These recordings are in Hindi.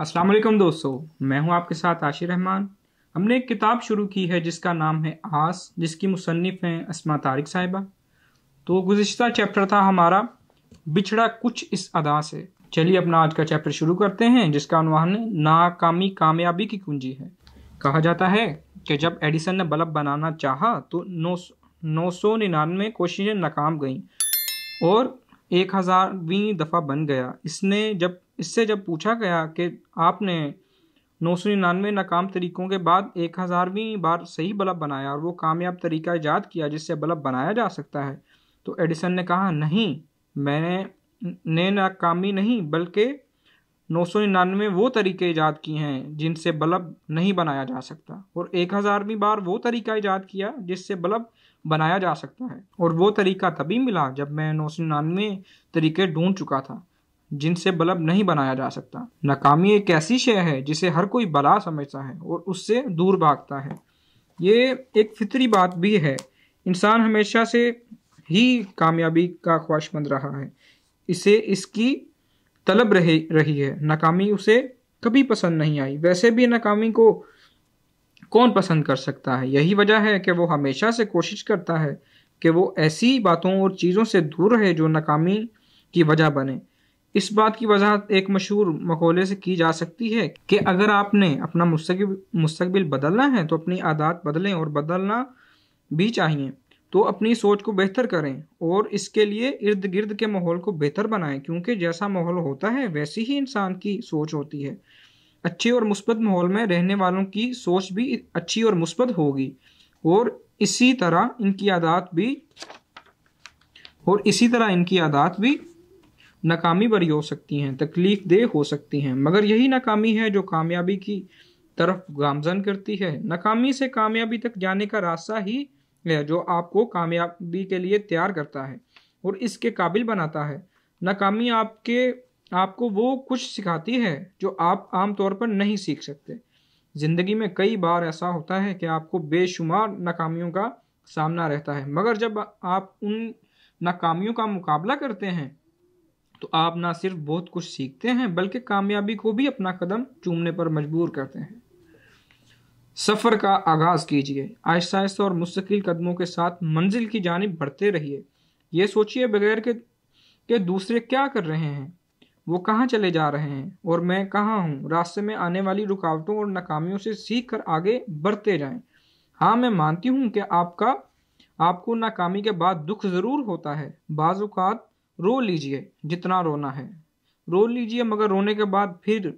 अस्सलाम वालेकुम दोस्तों मैं हूं आपके साथ आशिर रहमान हमने एक किताब शुरू की है जिसका नाम है आस जिसकी मुसनफ़ हैं असमा तारिक साहिबा तो गुज्त चैप्टर था हमारा बिछड़ा कुछ इस अदा से चलिए अपना आज का चैप्टर शुरू करते हैं जिसका अनुवान नाकामी कामयाबी की कुंजी है कहा जाता है कि जब एडिसन ने बल्ब बनाना चाहा तो नौ नौ सौ निन्यानवे कोशिशें नाकाम गईं और एक हज़ारवीं दफ़ा बन गया इसने जब इससे जब पूछा गया कि आपने नौ सौ निन्यानवे नाकाम तरीक़ों के बाद एक हज़ारवीं बार सही बल्ब बनाया और वो कामयाब तरीका ईजाद किया जिससे बल्ब बनाया जा सकता है तो एडिसन ने कहा नहीं मैंने ने नाकामी नहीं बल्कि नौ सौ निन्यानवे वो तरीके ईजाद किए हैं जिनसे बल्ब नहीं बनाया जा सकता और एक हज़ारवीं बार वो तरीका ईजाद किया जिससे बल्ब बनाया जा सकता है और वो तरीका तभी मिला जब मैं नौ सौ निन्यानवे तरीके ढूंढ चुका था जिनसे बल्ब नहीं बनाया जा सकता नाकामी एक ऐसी शय है जिसे हर कोई बला समझता है और उससे दूर भागता है ये एक फितरी बात भी है इंसान हमेशा से ही कामयाबी का ख्वाहिशमंद रहा है इसे इसकी तलब रहे रही है नाकामी उसे कभी पसंद नहीं आई वैसे भी नाकामी को कौन पसंद कर सकता है यही वजह है कि वो हमेशा से कोशिश करता है कि वो ऐसी बातों और चीज़ों से दूर रहे जो नाकामी की वजह बने इस बात की वजाहत एक मशहूर मकौले से की जा सकती है कि अगर आपने अपना मुस्तबिल बदलना है तो अपनी आदत बदलें और बदलना भी चाहिए तो अपनी सोच को बेहतर करें और इसके लिए इर्द गिर्द के माहौल को बेहतर बनाएं क्योंकि जैसा माहौल होता है वैसी ही इंसान की सोच होती है अच्छे और मुस्बत माहौल में रहने वालों की सोच भी अच्छी और मुस्बत होगी और इसी तरह इनकी आदत भी और इसी तरह इनकी आदत भी नाकामी भरी हो सकती हैं तकलीफ देह हो सकती हैं मगर यही नाकामी है जो कामयाबी की तरफ गामजन करती है नाकामी से कामयाबी तक जाने का रास्ता ही है जो आपको कामयाबी के लिए तैयार करता है और इसके काबिल बनाता है नाकामी आपके आपको वो कुछ सिखाती है जो आप आमतौर पर नहीं सीख सकते ज़िंदगी में कई बार ऐसा होता है कि आपको बेशुमार नाकामियों का सामना रहता है मगर जब आप उन नाकामियों का मुकाबला करते हैं तो आप ना सिर्फ बहुत कुछ सीखते हैं बल्कि कामयाबी को भी अपना कदम चूमने पर मजबूर करते हैं सफ़र का आगाज़ कीजिए आहिस्ता आहिस्ता और मुस्तकिल कदमों के साथ मंजिल की जानब बढ़ते रहिए ये सोचिए बगैर के के दूसरे क्या कर रहे हैं वो कहाँ चले जा रहे हैं और मैं कहाँ हूँ रास्ते में आने वाली रुकावटों और नाकामियों से सीख कर आगे बढ़ते जाए हाँ मैं मानती हूँ कि आपका आपको नाकामी के बाद दुख ज़रूर होता है बाज़ात रो लीजिए जितना रोना है रो लीजिए मगर रोने के बाद फिर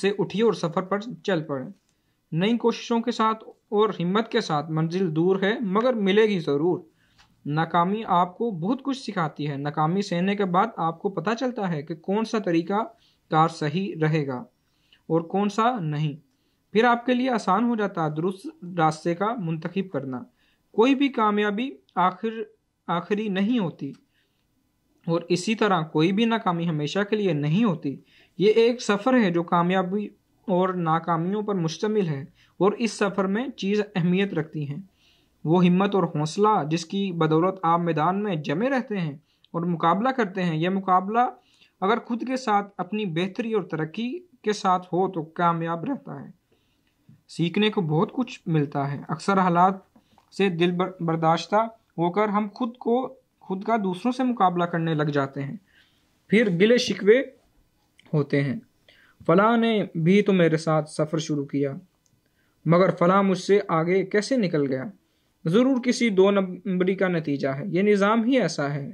से उठिए और सफ़र पर चल पड़े नई कोशिशों के साथ और हिम्मत के साथ मंजिल दूर है मगर मिलेगी ज़रूर नाकामी आपको बहुत कुछ सिखाती है नाकामी सहने के बाद आपको पता चलता है कि कौन सा तरीका कार सही रहेगा और कौन सा नहीं फिर आपके लिए आसान हो जाता है दुरुस्त रास्ते का मुंतखब करना कोई भी कामयाबी आखिर आखिरी नहीं होती और इसी तरह कोई भी नाकामी हमेशा के लिए नहीं होती ये एक सफ़र है जो कामयाबी और नाकामियों पर मुश्तमिल है और इस सफ़र में चीज़ अहमियत रखती हैं वो हिम्मत और हौसला जिसकी बदौलत आप मैदान में जमे रहते हैं और मुकाबला करते हैं यह मुकाबला अगर खुद के साथ अपनी बेहतरी और तरक्की के साथ हो तो कामयाब रहता है सीखने को बहुत कुछ मिलता है अक्सर हालात से दिल बर्दाश्त होकर हम खुद को खुद का दूसरों से मुकाबला करने लग जाते हैं फिर गिले शिकवे होते हैं फला ने भी तो मेरे साथ सफ़र शुरू किया मगर फला मुझसे आगे कैसे निकल गया ज़रूर किसी दो नंबरी का नतीजा है ये निज़ाम ही ऐसा है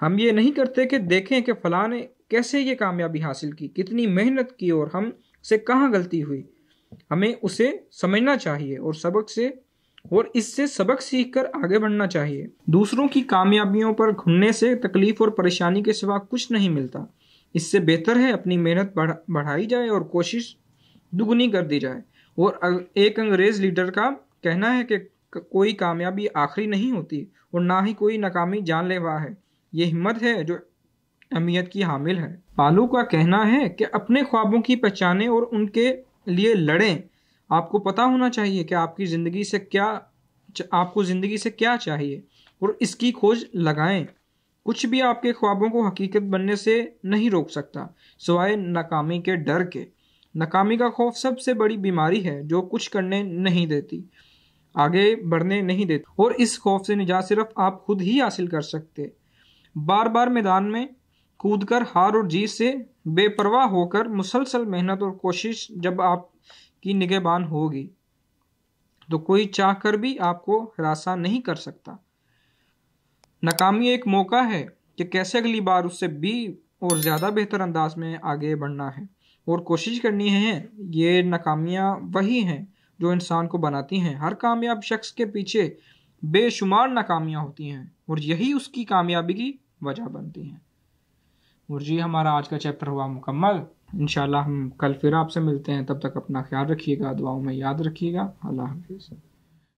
हम ये नहीं करते कि देखें कि फला ने कैसे ये कामयाबी हासिल की कितनी मेहनत की और हम से कहाँ गलती हुई हमें उसे समझना चाहिए और सबक से और इससे सबक सीखकर आगे बढ़ना चाहिए दूसरों की कामयाबियों पर घुलने से तकलीफ और परेशानी के सिवा कुछ नहीं मिलता इससे बेहतर है अपनी मेहनत बढ़ा, बढ़ाई जाए और कोशिश दुगनी कर दी जाए और एक अंग्रेज लीडर का कहना है कि कोई कामयाबी आखिरी नहीं होती और ना ही कोई नाकामी जानलेवा है ये हिम्मत है जो अहमियत की हामिल है पालू का कहना है कि अपने ख्वाबों की पहचाने और उनके लिए लड़ें आपको पता होना चाहिए कि आपकी ज़िंदगी से क्या आपको ज़िंदगी से क्या चाहिए और इसकी खोज लगाएं कुछ भी आपके ख्वाबों को हकीकत बनने से नहीं रोक सकता सिवाय नाकामी के डर के नाकामी का खौफ सबसे बड़ी बीमारी है जो कुछ करने नहीं देती आगे बढ़ने नहीं देती और इस खौफ से निजात सिर्फ आप खुद ही हासिल कर सकते बार बार मैदान में कूद कर हार और जीत से बेपरवाह होकर मुसलसल मेहनत और कोशिश जब आप की निगहबान होगी तो कोई चाह कर भी आपको हरासा नहीं कर सकता नाकामी एक मौका है कि कैसे अगली बार उससे भी और ज़्यादा बेहतर अंदाज में आगे बढ़ना है और कोशिश करनी है ये नाकामियाँ वही हैं जो इंसान को बनाती हैं हर कामयाब शख्स के पीछे बेशुमार नाकामियाँ होती हैं और यही उसकी कामयाबी की वजह बनती हैं और जी हमारा आज का चैप्टर हुआ मुकम्मल इन हम कल फिर आपसे मिलते हैं तब तक अपना ख्याल रखिएगा दुआओं में याद रखिएगा अल्लाह हाफिज़